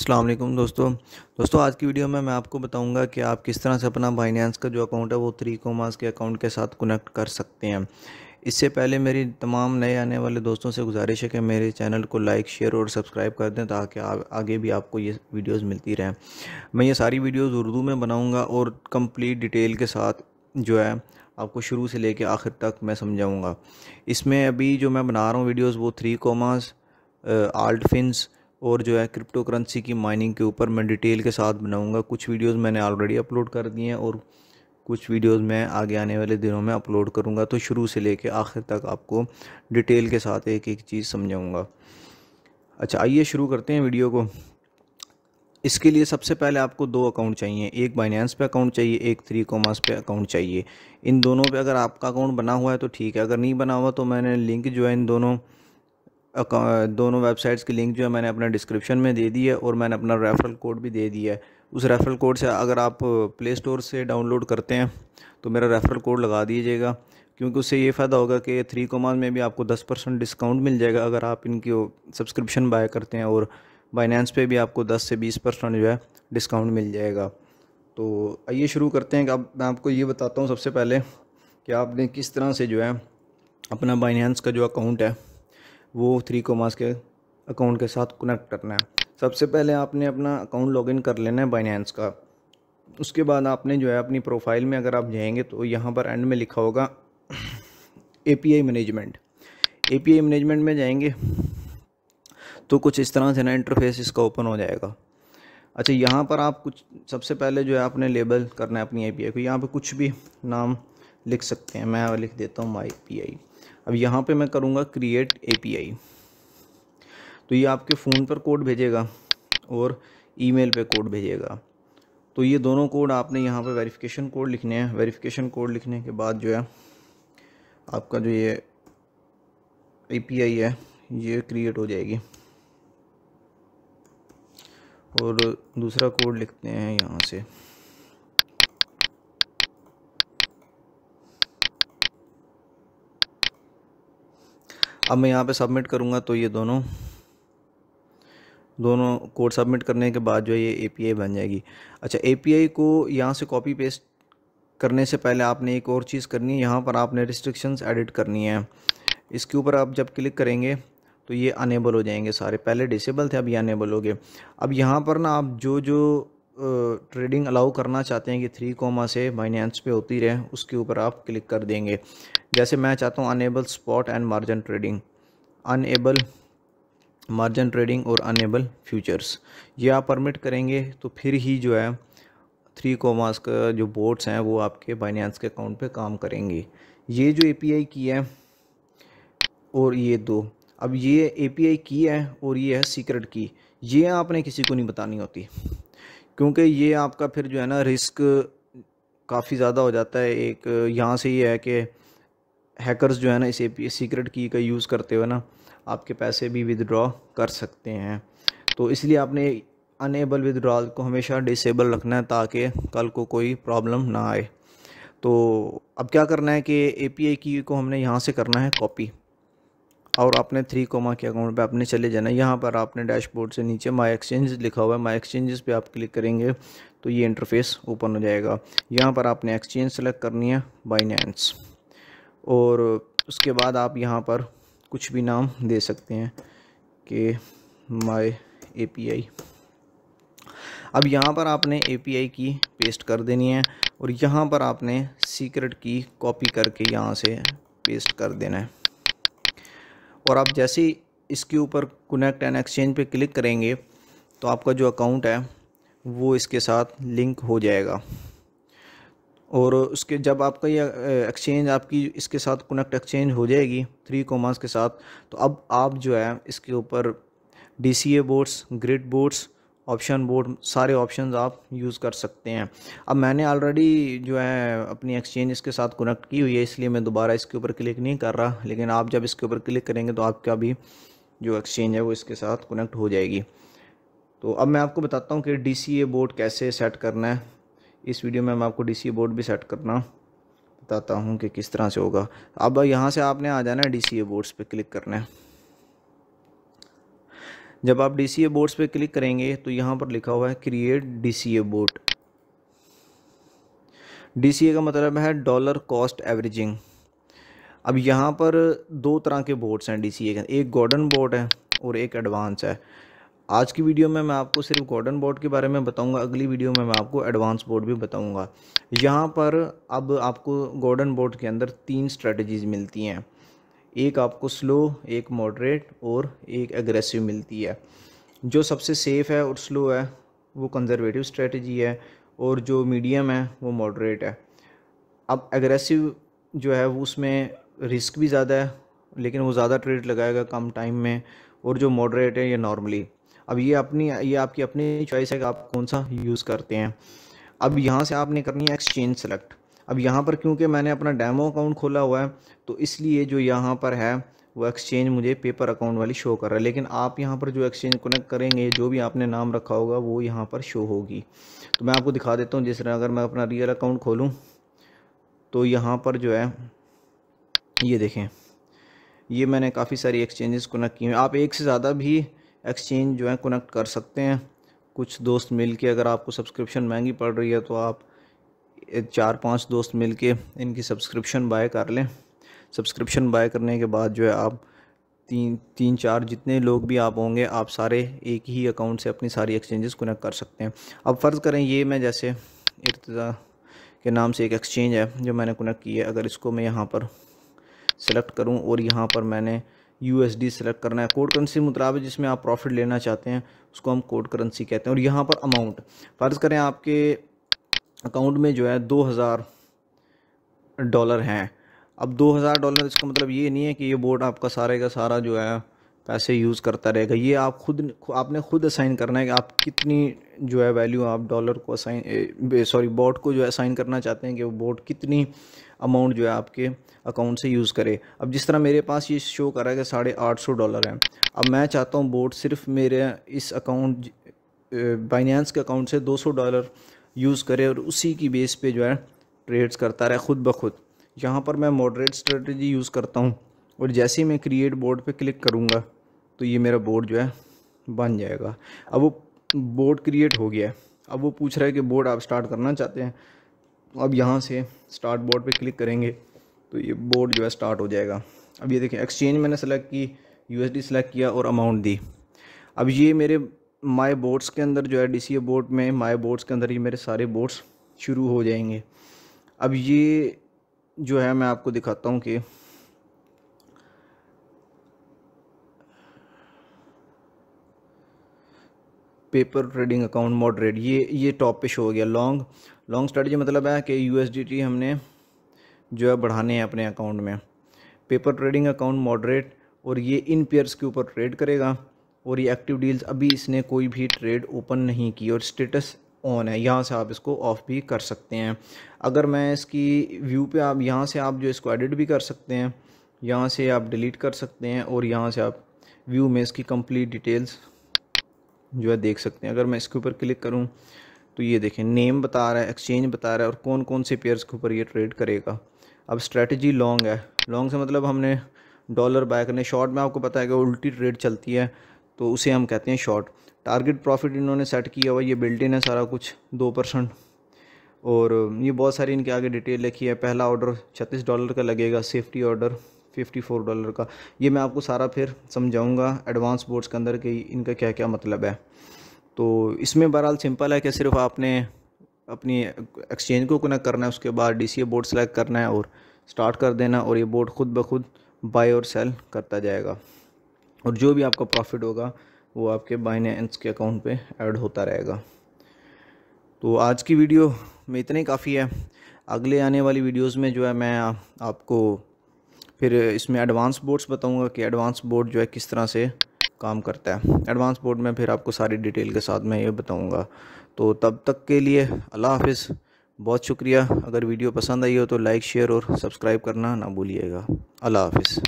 असलम दोस्तों दोस्तों आज की वीडियो में मैं आपको बताऊंगा कि आप किस तरह से अपना बाइनेंस का जो अकाउंट है वो थ्री कोमास के अकाउंट के साथ कनेक्ट कर सकते हैं इससे पहले मेरी तमाम नए आने वाले दोस्तों से गुजारिश है कि मेरे चैनल को लाइक शेयर और सब्सक्राइब कर दें ताकि आगे भी आपको ये वीडियोस मिलती रहें मैं ये सारी वीडियोस उर्दू में बनाऊंगा और कंप्लीट डिटेल के साथ जो है आपको शुरू से कर आखिर तक मैं समझाऊँगा इसमें अभी जो मैं बना रहा हूँ वीडियोज़ वो थ्री कोमास आल्ट फिन्स और जो है क्रिप्टो करेंसी की माइनिंग के ऊपर मैं डिटेल के साथ बनाऊँगा कुछ वीडियोज़ मैंने ऑलरेडी अपलोड कर दिए हैं और कुछ वीडियोस मैं आगे आने वाले दिनों में अपलोड करूँगा तो शुरू से ले आखिर तक आपको डिटेल के साथ एक एक चीज़ समझाऊँगा अच्छा आइए शुरू करते हैं वीडियो को इसके लिए सबसे पहले आपको दो अकाउंट चाहिए एक बाइनेंस पे अकाउंट चाहिए एक थ्री कॉमर्स पे अकाउंट चाहिए इन दोनों पे अगर आपका अकाउंट बना हुआ है तो ठीक है अगर नहीं बना हुआ तो मैंने लिंक जो है इन दोनों दोनों वेबसाइट्स की लिंक जो है मैंने अपना डिस्क्रिप्शन में दे दी है और मैंने अपना रेफरल कोड भी दे दिया है उस रेफरल कोड से अगर आप प्ले स्टोर से डाउनलोड करते हैं तो मेरा रेफरल कोड लगा दीजिएगा क्योंकि उससे ये फ़ायदा होगा कि थ्री कॉमाज में भी आपको दस परसेंट डिस्काउंट मिल जाएगा अगर आप इनकी सब्सक्रिप्शन बाय करते हैं और बाइनेंस पे भी आपको दस से बीस परसेंट जो है डिस्काउंट मिल जाएगा तो आइए शुरू करते हैं कि अब आप, मैं आपको ये बताता हूँ सबसे पहले कि आपने किस तरह से जो है अपना बाइनेंस का जो अकाउंट है वो थ्री कोमास के अकाउंट के साथ कनेक्ट करना है सबसे पहले आपने अपना अकाउंट लॉगिन कर लेना है बाइनेंस का उसके बाद आपने जो है अपनी प्रोफाइल में अगर आप जाएंगे तो यहाँ पर एंड में लिखा होगा ए मैनेजमेंट ए मैनेजमेंट में जाएंगे तो कुछ इस तरह से ना इंटरफेस इसका ओपन हो जाएगा अच्छा यहाँ पर आप कुछ सबसे पहले जो है आपने लेबल करना है अपनी आई को यहाँ पर कुछ भी नाम लिख सकते हैं मैं लिख देता हूँ माई पी आई अब यहाँ पे मैं करूँगा क्रिएट एपीआई तो ये आपके फ़ोन पर कोड भेजेगा और ईमेल पे कोड भेजेगा तो ये दोनों कोड आपने यहाँ पे वेरिफिकेशन कोड लिखने हैं वेरिफिकेशन कोड लिखने के बाद जो है आपका जो ये एपीआई है ये क्रिएट हो जाएगी और दूसरा कोड लिखते हैं यहाँ से अब मैं यहाँ पे सबमिट करूँगा तो ये दोनों दोनों कोड सबमिट करने के बाद जो है ये ए बन जाएगी अच्छा ए को यहाँ से कॉपी पेस्ट करने से पहले आपने एक और चीज़ करनी है यहाँ पर आपने रिस्ट्रिक्शंस एडिट करनी है इसके ऊपर आप जब क्लिक करेंगे तो ये अनेबल हो जाएंगे सारे पहले डिसेबल थे अब ये अनेबल हो गए अब यहाँ पर ना आप जो जो ट्रेडिंग अलाउ करना चाहते हैं कि थ्री कोमा से बाइनेंस पे होती रहे उसके ऊपर आप क्लिक कर देंगे जैसे मैं चाहता हूँ enable spot and margin trading enable margin trading और अनेबल फ्यूचर्स ये आप परमिट करेंगे तो फिर ही जो है थ्री कोमास का जो बोर्ड्स हैं वो आपके बाइनेंस के अकाउंट पे काम करेंगे ये जो आई की है और ये दो अब ये आई की है और ये है सीक्रेट की ये आपने किसी को नहीं बतानी होती क्योंकि ये आपका फिर जो है ना रिस्क काफ़ी ज़्यादा हो जाता है एक यहाँ से ये है कि हैकर्स जो है ना इसे सीक्रेट की का यूज़ करते हुए ना आपके पैसे भी विदड्रॉ कर सकते हैं तो इसलिए आपने अनेबल विदड्रॉल को हमेशा डिसेबल रखना है ताकि कल को कोई प्रॉब्लम ना आए तो अब क्या करना है कि ए पी आई की को हमने यहाँ से करना है कॉपी और आपने थ्री कोमा के अकाउंट पे आपने चले जाना यहाँ पर आपने डैशबोर्ड से नीचे माई एक्सचेंज लिखा हुआ है माई एक्सचेंजेस पे आप क्लिक करेंगे तो ये इंटरफेस ओपन हो जाएगा यहाँ पर आपने एक्सचेंज सेलेक्ट करनी है बाइनेंस और उसके बाद आप यहाँ पर कुछ भी नाम दे सकते हैं कि माई आई अब यहाँ पर आपने आई की पेस्ट कर देनी है और यहाँ पर आपने सीक्रेट की कॉपी करके यहाँ से पेस्ट कर देना है और आप जैसे ही इसके ऊपर कनेक्ट एंड एक्सचेंज पे क्लिक करेंगे तो आपका जो अकाउंट है वो इसके साथ लिंक हो जाएगा और उसके जब आपका ये एक्सचेंज आपकी इसके साथ कनेक्ट एक्सचेंज हो जाएगी थ्री कॉमर्स के साथ तो अब आप जो है इसके ऊपर D C A boards grid boards option board सारे ऑप्शन आप यूज़ कर सकते हैं अब मैंने ऑलरेडी जो है अपनी एक्सचेंज इसके साथ कनेक्ट की हुई है इसलिए मैं दोबारा इसके ऊपर क्लिक नहीं कर रहा लेकिन आप जब इसके ऊपर क्लिक करेंगे तो आपका भी जो एक्सचेंज है वो इसके साथ कनेक्ट हो जाएगी तो अब मैं आपको बताता हूँ कि डी बोर्ड कैसे सेट करना है इस वीडियो में मैं आपको डी बोर्ड भी सेट करना बताता हूँ कि किस तरह से होगा अब यहाँ से आपने आ जाना है डी बोर्ड्स पर क्लिक करना है जब आप डी सी ए बोर्ड्स पर क्लिक करेंगे तो यहाँ पर लिखा हुआ है create D C A board D C A का मतलब है डॉलर कॉस्ट एवरेजिंग अब यहाँ पर दो तरह के बोर्ड्स हैं डी सी ए के एक गॉर्डन बोर्ड है और एक एडवांस है आज की वीडियो में मैं आपको सिर्फ गॉर्डन बोर्ड के बारे में बताऊंगा अगली वीडियो में मैं आपको एडवांस बोर्ड भी बताऊंगा यहाँ पर अब आपको गॉर्डन बोर्ड के अंदर तीन स्ट्रेटजीज़ मिलती हैं एक आपको स्लो एक मॉडरेट और एक एग्रेसिव मिलती है जो सबसे सेफ़ है और स्लो है वो कंजर्वेटिव स्ट्रेटजी है और जो मीडियम है वो मॉडरेट है अब एग्रेसिव जो है वो उसमें रिस्क भी ज़्यादा है लेकिन वो ज़्यादा ट्रेड लगाएगा कम टाइम में और जो मॉडरेट है ये नॉर्मली अब ये अपनी ये आपकी अपनी चॉइस है कि आप कौन सा यूज़ करते हैं अब यहाँ से आपने करनी है एक्सचेंज सेलेक्ट अब यहाँ पर क्योंकि मैंने अपना डैमो अकाउंट खोला हुआ है तो इसलिए जो यहाँ पर है वो एक्सचेंज मुझे पेपर अकाउंट वाली शो कर रहा है लेकिन आप यहाँ पर जो एक्सचेंज कनेक्ट करेंगे जो भी आपने नाम रखा होगा वो यहाँ पर शो होगी तो मैं आपको दिखा देता हूँ जिस तरह अगर मैं अपना रियल अकाउंट खोलूँ तो यहाँ पर जो है ये देखें ये मैंने काफ़ी सारी एक्सचेंजेस कनेक्ट की हैं आप एक से ज़्यादा भी एक्सचेंज जो है कनेक्ट कर सकते हैं कुछ दोस्त मिल के अगर आपको सब्सक्रिप्शन महंगी पड़ रही है तो आप चार पांच दोस्त मिलके इनकी सब्सक्रिप्शन बाय कर लें सब्सक्रिप्शन बाय करने के बाद जो है आप तीन तीन चार जितने लोग भी आप होंगे आप सारे एक ही अकाउंट से अपनी सारी एक्सचेंजेस कनेक्ट कर सकते हैं अब फ़र्ज़ करें ये मैं जैसे इर्तज़ा के नाम से एक एक्सचेंज है जो मैंने कनेक्ट की है अगर इसको मैं यहाँ पर सेलेक्ट करूँ और यहाँ पर मैंने यू एस डी सेलेक्ट करना है कोड करेंसी मुताबिक जिसमें आप प्रॉफिट लेना चाहते हैं उसको हम कोड करेंसी कहते हैं और यहाँ पर अमाउंट फ़र्ज़ करें आपके अकाउंट में जो है दो हज़ार डॉलर हैं अब दो हज़ार डॉलर इसका मतलब ये नहीं है कि ये बोर्ड आपका सारे का सारा जो है पैसे यूज़ करता रहेगा ये आप खुद आपने खुद असाइन करना है कि आप कितनी जो है वैल्यू आप डॉलर को असाइन सॉरी बोर्ड को जो है असाइन करना चाहते हैं कि वो बोर्ड कितनी अमाउंट जो है आपके अकाउंट से यूज़ करे अब जिस तरह मेरे पास ये शो कर रहा है कि साढ़े आठ सौ डॉलर है अब मैं चाहता हूँ बोर्ड सिर्फ मेरे इस अकाउंट बाइनेंस के अकाउंट से दो सौ डॉलर यूज़ करे और उसी की बेस पे जो है ट्रेड्स करता रहे ख़ुद ब खुद यहाँ पर मैं मॉडरेट स्ट्रेटजी यूज़ करता हूँ और जैसे ही मैं क्रिएट बोर्ड पे क्लिक करूँगा तो ये मेरा बोर्ड जो है बन जाएगा अब वो बोर्ड क्रिएट हो गया है अब वो पूछ रहा है कि बोर्ड आप स्टार्ट करना चाहते हैं तो अब यहाँ से स्टार्ट बोर्ड पर क्लिक करेंगे तो ये बोर्ड जो है स्टार्ट हो जाएगा अब ये देखें एक्सचेंज मैंने सेलेक्ट की यू सेलेक्ट किया और अमाउंट दी अब ये मेरे माय बोर्ड्स के अंदर जो है डी सी बोर्ड में माय बोर्ड्स के अंदर ही मेरे सारे बोर्ड्स शुरू हो जाएंगे अब ये जो है मैं आपको दिखाता हूँ कि पेपर ट्रेडिंग अकाउंट मॉडरेट ये ये टॉप पे शो हो गया लॉन्ग लॉन्ग स्ट्रेटजी मतलब है कि यू हमने जो है बढ़ाने हैं अपने अकाउंट में पेपर ट्रेडिंग अकाउंट मॉडरेट और ये इन पेयर्स के ऊपर ट्रेड करेगा और ये एक्टिव डील्स अभी इसने कोई भी ट्रेड ओपन नहीं की और स्टेटस ऑन है यहाँ से आप इसको ऑफ भी कर सकते हैं अगर मैं इसकी व्यू पे आप यहाँ से आप जो इसको एडिट भी कर सकते हैं यहाँ से आप डिलीट कर सकते हैं और यहाँ से आप व्यू में इसकी कंप्लीट डिटेल्स जो है देख सकते हैं अगर मैं इसके ऊपर क्लिक करूँ तो ये देखें नेम बता रहा है एक्सचेंज बता रहा है और कौन कौन से पेयर्स के ऊपर ये ट्रेड करेगा अब स्ट्रेटजी लॉन्ग है लॉन्ग से मतलब हमने डॉलर बाय करने शॉर्ट में आपको पता है कि उल्टी ट्रेड चलती है तो उसे हम कहते हैं शॉर्ट टारगेट प्रॉफिट इन्होंने सेट किया हुआ ये बिल्टिन है सारा कुछ दो परसेंट और ये बहुत सारी इनके आगे डिटेल लिखी है पहला ऑर्डर छत्तीस डॉलर का लगेगा safety order fifty four dollar का ये मैं आपको सारा फिर समझाऊंगा एडवांस बोर्ड्स के अंदर कि इनका क्या क्या मतलब है तो इसमें बहरहाल सिंपल है कि सिर्फ आपने अपनी एक्सचेंज को कनेक्ट करना है उसके बाद D C A board select करना है और स्टार्ट कर देना और ये बोर्ड ख़ुद ब खुद बाई और सेल करता जाएगा और जो भी आपका प्रॉफिट होगा वो आपके बाइनेंस के अकाउंट पे ऐड होता रहेगा तो आज की वीडियो में इतने काफ़ी है अगले आने वाली वीडियोस में जो है मैं आपको फिर इसमें एडवांस बोर्ड्स बताऊंगा कि एडवांस बोर्ड जो है किस तरह से काम करता है एडवांस बोर्ड में फिर आपको सारी डिटेल के साथ मैं ये बताऊँगा तो तब तक के लिए अल्लाह हाफिज़ बहुत शुक्रिया अगर वीडियो पसंद आई हो तो लाइक शेयर और सब्सक्राइब करना ना भूलिएगा अल्लाह हाफिज़